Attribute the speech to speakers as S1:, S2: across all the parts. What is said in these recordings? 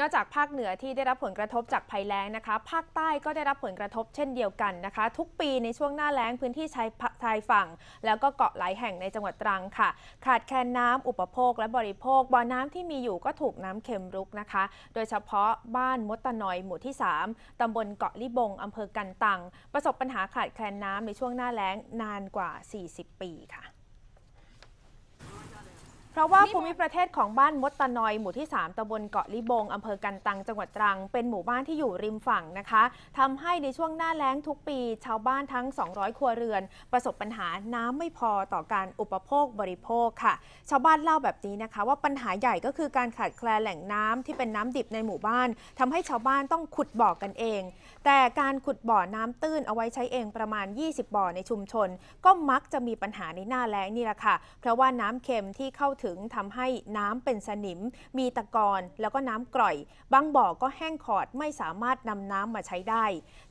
S1: นอกจากภาคเหนือที่ได้รับผลกระทบจากภัยแล้งนะคะ ภาคใต้ก็ได้รับผลกระทบเช่นเดียวกันนะคะ ทุกปีในช่วงหน้าแล้งพื้นที่ชายชายฝั่ง แล้วก็เกาะหลายแห่งในจังหวัดตรังค่ะ ขาดแคลนน้ำ อุปโภคและบริโภคบ่อน้ำที่มีอยู่ก็ถูกน้ำเค็มรุกนะคะ โดยเฉพาะบ้านมดตะนอยหมู่ที่ 3 ตำบลเกาะลิบงอำเภอกันตังประสบปัญหาขาดแคลนน้ำในช่วงหน้าแล้งนานกว่า 40 ปีค่ะเพราะว่าภูมิประเทศของบ้านมดตะนอยหมู่ที่ 3ตำบลเกาะลิบงอำเภอกันตังจังหวัดตรัง เป็นหมู่บ้านที่อยู่ริมฝั่งนะคะ ทำให้ในช่วงหน้าแล้งทุกปี ชาวบ้านทั้ง 200 ครัวเรือน ประสบปัญหาน้ำไม่พอต่อการอุปโภคบริโภคค่ะ ชาวบ้านเล่าแบบนี้นะคะ ว่าปัญหาใหญ่ก็คือการขาดแคลนแหล่งน้ำที่เป็นน้ำดิบในหมู่บ้าน ทำให้ชาวบ้านต้องขุดบ่อกกันเอง แต่การขุดบ่อน้ำตื้นเอาไว้ใช้เองประมาณ 20 บ่อในชุมชน ก็มักจะมีปัญหาในหน้าแล้งนี่แหละค่ะ เพราะว่าน้ำเค็มที่เข้าถึงึงทำให้น้ำเป็นสนิมมีตะกอนแล้วก็น้ำกร่อย บางบ่อก็แห้งขอดไม่สามารถนำน้ำมาใช้ได้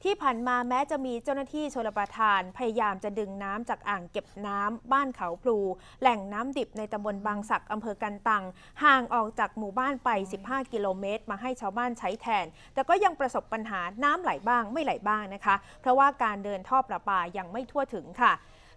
S1: ที่ผ่านมาแม้จะมีเจ้าหน้าที่ชลประทาน พยายามจะดึงน้ำจากอ่างเก็บน้ำ บ้านเขาพลู แหล่งน้ำดิบในตำบลบางสักอำเภอกันตังห่างออกจากหมู่บ้านไป 15 กิโลเมตรมาให้ชาวบ้านใช้แทน แต่ก็ยังประสบปัญหาน้ำไหลบ้างไม่ไหลบ้างนะคะ เพราะว่าการเดินท่อประปายังไม่ทั่วถึงค่ะ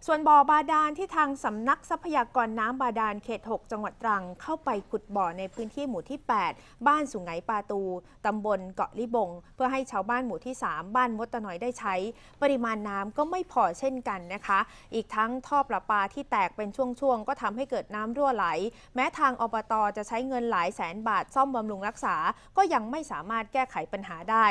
S1: ส่วนบ่อบาดาลที่ทางสำนักทรัพยากรน้ำบาดาลเขต 6 จังหวัดตรังเข้าไปขุดบ่อในพื้นที่หมู่ที่ 8 บ้านสุงไหงปาตูตำบลเกาะลิบง เพื่อให้ชาวบ้านหมู่ที่ 3 บ้านมดตะนอยได้ใช้ ปริมาณน้ำก็ไม่พอเช่นกันนะคะ อีกทั้งท่อประปาที่แตกเป็นช่วงๆ ก็ทำให้เกิดน้ำรั่วไหล แม้ทางอบตจะใช้เงินหลายแสนบาทซ่อมบำรุงรักษาก็ยังไม่สามารถแก้ไขปัญหาได้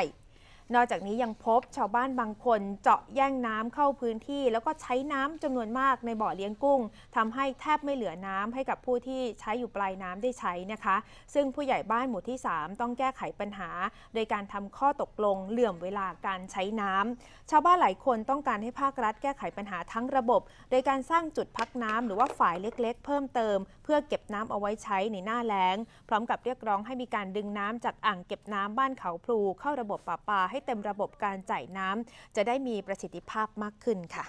S1: นอกจากนี้ยังพบชาวบ้านบางคนเจาะแย่งน้ำเข้าพื้นที่ แล้วก็ใช้น้ำจำนวนมากในบ่อเลี้ยงกุ้ง ทำให้แทบไม่เหลือน้ำให้กับผู้ที่ใช้อยู่ปลายน้ำได้ใช้นะคะ ซึ่งผู้ใหญ่บ้านหมู่ที่ 3 ต้องแก้ไขปัญหา โดยการทำข้อตกลงเหลื่อมเวลาการใช้น้ำ ชาวบ้านหลายคนต้องการให้ภาครัฐแก้ไขปัญหาทั้งระบบ โดยการสร้างจุดพักน้ำหรือว่าฝ่ายเล็กๆ เพิ่มเติมเพื่อเก็บน้ำเอาไว้ใช้ในหน้าแล้ง พร้อมกับเรียกร้องให้มีการดึงน้ำจากอ่างเก็บน้ำบ้านเขาพลูเข้าระบบป่ะปาให้ให้เต็มระบบการจ่ายน้ำจะได้มีประสิทธิภาพมากขึ้นค่ะ